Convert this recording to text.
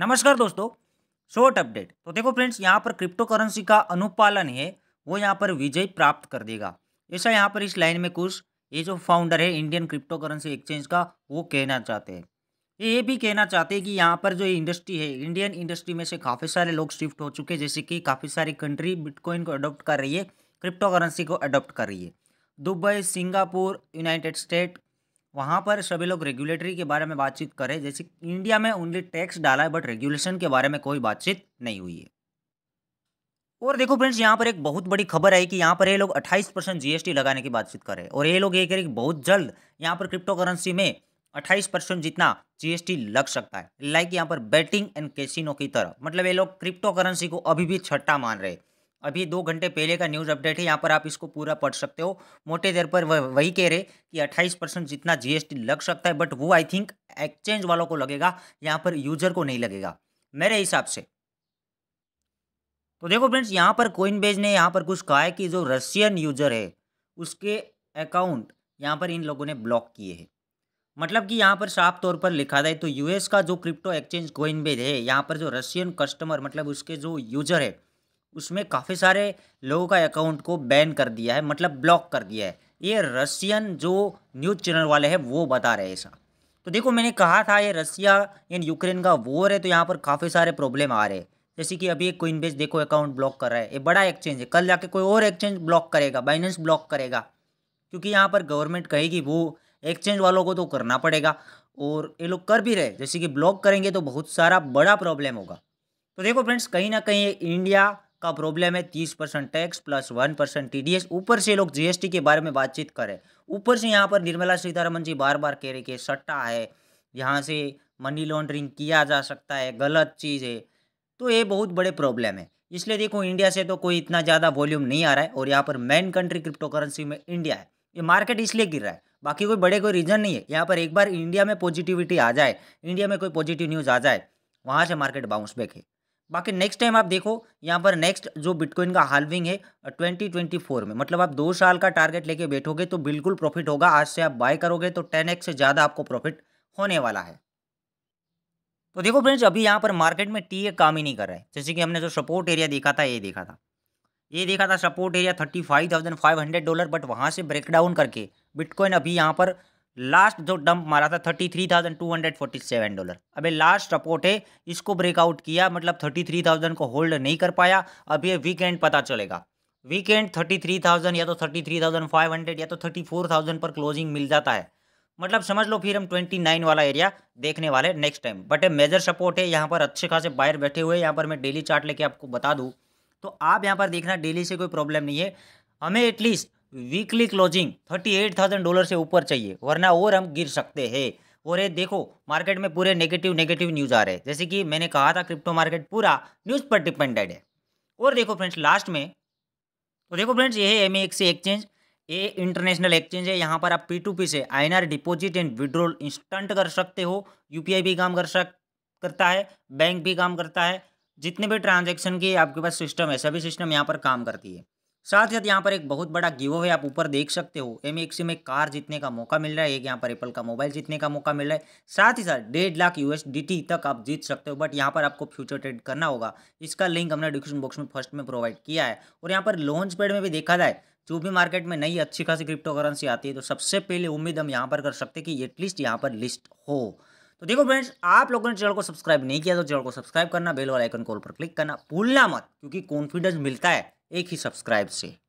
नमस्कार दोस्तों short update तो देखो फ्रेंड्स यहाँ पर क्रिप्टो करेंसी का अनुपालन है वो यहाँ पर विजय प्राप्त कर देगा ऐसा यहाँ पर इस लाइन में कुछ ये जो फाउंडर है इंडियन क्रिप्टो करेंसी एक्सचेंज का वो कहना चाहते हैं ये भी कहना चाहते हैं कि यहाँ पर जो इंडस्ट्री है इंडियन इंडस्ट्री में से काफ़ी सारे लोग शिफ्ट हो चुके हैं जैसे कि काफ़ी सारी कंट्री बिटकॉइन को अडोप्ट कर रही है क्रिप्टो करेंसी को अडोप्ट कर रही है दुबई सिंगापुर यूनाइटेड स्टेट वहाँ पर सभी लोग रेगुलेटरी के बारे में बातचीत करें जैसे इंडिया में ओनली टैक्स डाला है बट रेगुलेशन के बारे में कोई बातचीत नहीं हुई है और देखो फ्रेंड्स यहाँ पर एक बहुत बड़ी खबर आई कि यहाँ पर ये लोग 28 परसेंट जीएसटी लगाने की बातचीत कर रहे हैं और ये लोग ये कह रहे कि बहुत जल्द यहाँ पर क्रिप्टो करेंसी में 28 परसेंट जितना जीएसटी लग सकता है लाइक यहाँ पर बैटिंग एंड कैसीनो की तरह मतलब ये लोग क्रिप्टो करेंसी को अभी भी छट्टा मान रहे हैं अभी दो घंटे पहले का न्यूज़ अपडेट है यहाँ पर आप इसको पूरा पढ़ सकते हो मोटे देर पर वही कह रहे कि 28 परसेंट जितना जीएसटी लग सकता है बट वो आई थिंक एक्सचेंज वालों को लगेगा यहाँ पर यूजर को नहीं लगेगा मेरे हिसाब से तो देखो फ्रेंड्स यहाँ पर कोइन बेज ने यहाँ पर कुछ कहा है कि जो रशियन यूजर है उसके अकाउंट यहाँ पर इन लोगों ने ब्लॉक किए हैं मतलब कि यहाँ पर साफ तौर पर लिखा जाए तो यूएस का जो क्रिप्टो एक्सचेंज कोइन है यहाँ पर जो रशियन कस्टमर मतलब उसके जो यूजर है उसमें काफ़ी सारे लोगों का अकाउंट को बैन कर दिया है मतलब ब्लॉक कर दिया है ये रशियन जो न्यूज़ चैनल वाले हैं वो बता रहे हैं ऐसा तो देखो मैंने कहा था ये रसिया इन यूक्रेन का वॉर है तो यहाँ पर काफ़ी सारे प्रॉब्लम आ रहे हैं जैसे कि अभी एक कोइनबेस देखो अकाउंट ब्लॉक कर रहा है ये बड़ा एक्सचेंज है कल जाके कोई और एक्सचेंज ब्लॉक करेगा बाइनेंस ब्लॉक करेगा क्योंकि यहाँ पर गवर्नमेंट कहेगी वो एक्सचेंज वालों को तो करना पड़ेगा और ये लोग कर भी रहे जैसे कि ब्लॉक करेंगे तो बहुत सारा बड़ा प्रॉब्लम होगा तो देखो फ्रेंड्स कहीं ना कहीं इंडिया का प्रॉब्लम है तीस percent tax plus one percent T ऊपर से लोग जीएसटी के बारे में बातचीत करें ऊपर से यहाँ पर निर्मला सीतारमन जी बार बार कह रही कि सट्टा है यहाँ से मनी लॉन्ड्रिंग किया जा सकता है गलत चीज़ है तो ये बहुत बड़े प्रॉब्लम है इसलिए देखो इंडिया से तो कोई इतना ज़्यादा वॉल्यूम नहीं आ रहा है और यहाँ पर मेन कंट्री क्रिप्टो करेंसी में इंडिया है ये मार्केट इसलिए गिर रहा है बाकी कोई बड़े कोई रीज़न नहीं है यहाँ पर एक बार इंडिया में पॉजिटिविटी आ जाए इंडिया में कोई पॉजिटिव न्यूज़ आ जाए वहाँ से मार्केट बाउंस बैक है बाकी नेक्स्ट टाइम आप देखो यहाँ पर नेक्स्ट जो बिटकॉइन का हालविंग है 2024 में मतलब आप दो साल का टारगेट लेके बैठोगे तो बिल्कुल प्रॉफिट होगा आज से आप बाय करोगे तो 10x से ज़्यादा आपको प्रॉफिट होने वाला है तो देखो फ्रेंड्स अभी यहाँ पर मार्केट में टी काम ही नहीं कर रहा है जैसे कि हमने जो सपोर्ट एरिया देखा था ये देखा था ये देखा था support area thirty five thousand five hundred dollar but वहाँ से ब्रेकडाउन करके बिटकॉइन अभी यहाँ पर लास्ट जो डंप मारा था thirty three thousand two hundred forty seven dollar अबे लास्ट सपोर्ट है इसको ब्रेकआउट किया मतलब थर्टी थ्री थाउजेंड को होल्ड नहीं कर पाया अब ये वीकेंड पता चलेगा वीकेंड थर्टी थ्री थाउजेंड या तो thirty three thousand five hundred या तो थर्टी फोर थाउजेंड पर क्लोजिंग मिल जाता है मतलब समझ लो फिर हम ट्वेंटी नाइन वाला एरिया देखने वाले next time but a major support है यहाँ पर अच्छे खासे बायर बैठे हुए यहाँ पर मैं डेली चार्ट लेके आपको बता दूँ तो आप यहाँ पर देखना डेली से कोई प्रॉब्लम नहीं है हमें at least weekly closing thirty eight thousand dollar से ऊपर चाहिए वरना और हम गिर सकते हैं और ये देखो मार्केट में पूरे नेगेटिव नेगेटिव न्यूज़ आ रहे हैं जैसे कि मैंने कहा था क्रिप्टो मार्केट पूरा न्यूज़ पर डिपेंडेड है और देखो फ्रेंड्स लास्ट में तो देखो फ्रेंड्स ये है एम एक्सचेंज ये इंटरनेशनल एक्सचेंज है यहाँ पर आप पी टू पी से R deposit and withdrawal instant कर सकते हो आई भी काम कर सक करता है बैंक भी काम करता है जितने भी ट्रांजेक्शन की आपके पास सिस्टम है सभी सिस्टम यहाँ पर काम करती है साथ ही साथ यहाँ पर एक बहुत बड़ा गिव अवे आप ऊपर देख सकते हो एम एक्सी में कार जीतने का मौका मिल रहा है एक यहाँ पर एप्पल का मोबाइल जीतने का मौका मिल रहा है साथ ही साथ डेढ़ लाख यूएसडीटी तक आप जीत सकते हो बट यहाँ पर आपको फ्यूचर ट्रेड करना होगा इसका लिंक हमने डिस्क्रिप्शन बॉक्स में फर्स्ट में प्रोवाइड किया है और यहाँ पर लॉन्च पेड में भी देखा जाए जो भी मार्केट में नई अच्छी खासी क्रिप्टो करेंसी आती है तो सबसे पहले उम्मीद हम यहाँ पर कर सकते हैं कि एटलीस्ट यहाँ पर लिस्ट हो तो देखो फ्रेंड्स आप लोगों ने चैनल को सब्सक्राइब नहीं किया तो चैनल को सब्सक्राइब करना बेल वाला आइकन कॉल पर क्लिक करना भूलना मत क्योंकि कॉन्फिडेंस मिलता है एक ही सब्सक्राइब से